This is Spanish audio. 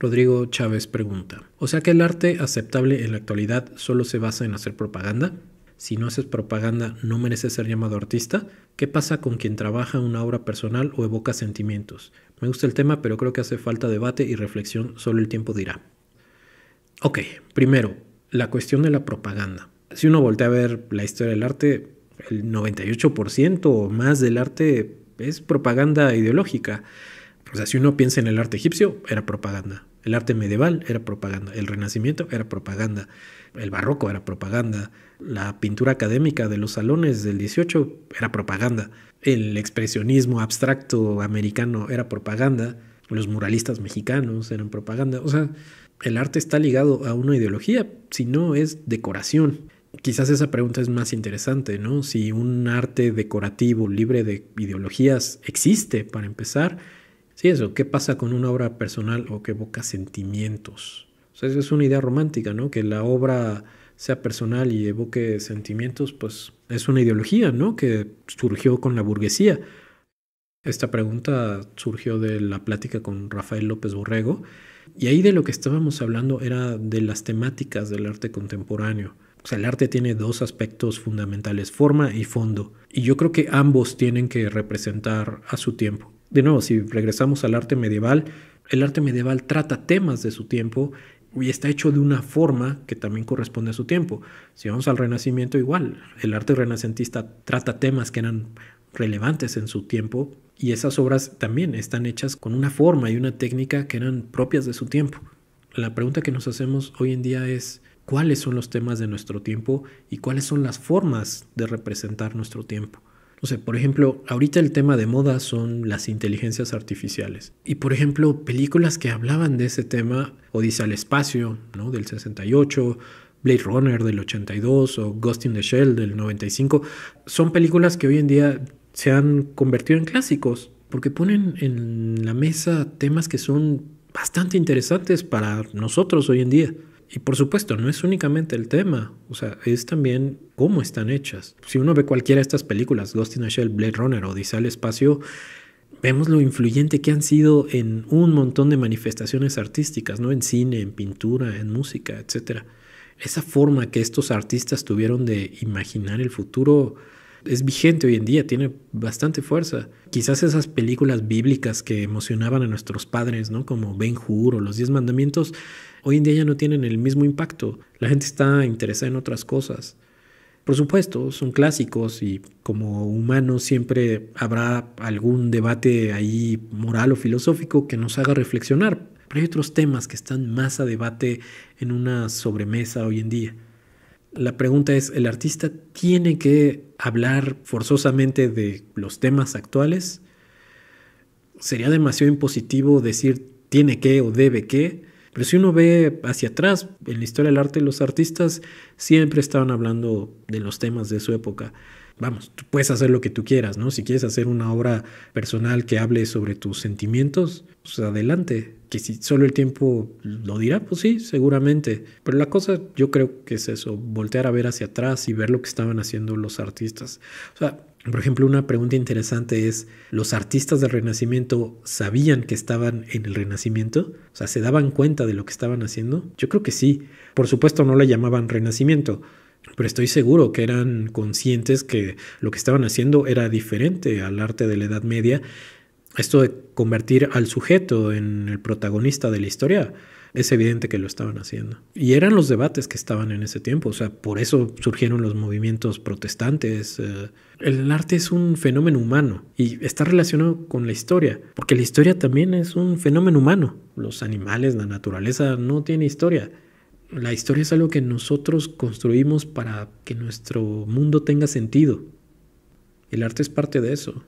Rodrigo Chávez pregunta, ¿o sea que el arte aceptable en la actualidad solo se basa en hacer propaganda? Si no haces propaganda, ¿no mereces ser llamado artista? ¿Qué pasa con quien trabaja una obra personal o evoca sentimientos? Me gusta el tema, pero creo que hace falta debate y reflexión, solo el tiempo dirá. Ok, primero, la cuestión de la propaganda. Si uno voltea a ver la historia del arte, el 98% o más del arte es propaganda ideológica. O sea, si uno piensa en el arte egipcio, era propaganda. El arte medieval era propaganda. El renacimiento era propaganda. El barroco era propaganda. La pintura académica de los salones del 18 era propaganda. El expresionismo abstracto americano era propaganda. Los muralistas mexicanos eran propaganda. O sea, el arte está ligado a una ideología, si no es decoración. Quizás esa pregunta es más interesante, ¿no? Si un arte decorativo libre de ideologías existe, para empezar, Sí, eso, ¿qué pasa con una obra personal o que evoca sentimientos? O es una idea romántica, ¿no? Que la obra sea personal y evoque sentimientos, pues es una ideología, ¿no? Que surgió con la burguesía. Esta pregunta surgió de la plática con Rafael López Borrego y ahí de lo que estábamos hablando era de las temáticas del arte contemporáneo. O sea, el arte tiene dos aspectos fundamentales, forma y fondo. Y yo creo que ambos tienen que representar a su tiempo. De nuevo, si regresamos al arte medieval, el arte medieval trata temas de su tiempo y está hecho de una forma que también corresponde a su tiempo. Si vamos al Renacimiento, igual, el arte renacentista trata temas que eran relevantes en su tiempo y esas obras también están hechas con una forma y una técnica que eran propias de su tiempo. La pregunta que nos hacemos hoy en día es cuáles son los temas de nuestro tiempo y cuáles son las formas de representar nuestro tiempo. No sé, por ejemplo, ahorita el tema de moda son las inteligencias artificiales. Y por ejemplo, películas que hablaban de ese tema, Odisea al espacio, ¿no? Del 68, Blade Runner del 82 o Ghost in the Shell del 95, son películas que hoy en día se han convertido en clásicos porque ponen en la mesa temas que son bastante interesantes para nosotros hoy en día. Y por supuesto, no es únicamente el tema, o sea, es también cómo están hechas. Si uno ve cualquiera de estas películas, Ghost in the Shell, Blade Runner o dice al Espacio, vemos lo influyente que han sido en un montón de manifestaciones artísticas, ¿no? En cine, en pintura, en música, etc. Esa forma que estos artistas tuvieron de imaginar el futuro es vigente hoy en día, tiene bastante fuerza. Quizás esas películas bíblicas que emocionaban a nuestros padres, ¿no? Como Ben Hur o los Diez Mandamientos, hoy en día ya no tienen el mismo impacto. La gente está interesada en otras cosas. Por supuesto, son clásicos y como humanos siempre habrá algún debate ahí moral o filosófico que nos haga reflexionar, pero hay otros temas que están más a debate en una sobremesa hoy en día la pregunta es, ¿el artista tiene que hablar forzosamente de los temas actuales? Sería demasiado impositivo decir tiene que o debe que, pero si uno ve hacia atrás, en la historia del arte, los artistas siempre estaban hablando de los temas de su época. Vamos, tú puedes hacer lo que tú quieras, ¿no? Si quieres hacer una obra personal que hable sobre tus sentimientos, pues adelante, que si solo el tiempo lo dirá, pues sí, seguramente. Pero la cosa yo creo que es eso, voltear a ver hacia atrás y ver lo que estaban haciendo los artistas. O sea, por ejemplo, una pregunta interesante es, ¿los artistas del Renacimiento sabían que estaban en el Renacimiento? O sea, ¿se daban cuenta de lo que estaban haciendo? Yo creo que sí. Por supuesto no la llamaban Renacimiento, pero estoy seguro que eran conscientes que lo que estaban haciendo era diferente al arte de la Edad Media esto de convertir al sujeto en el protagonista de la historia, es evidente que lo estaban haciendo. Y eran los debates que estaban en ese tiempo, o sea, por eso surgieron los movimientos protestantes. Eh, el arte es un fenómeno humano y está relacionado con la historia, porque la historia también es un fenómeno humano. Los animales, la naturaleza no tiene historia. La historia es algo que nosotros construimos para que nuestro mundo tenga sentido. El arte es parte de eso.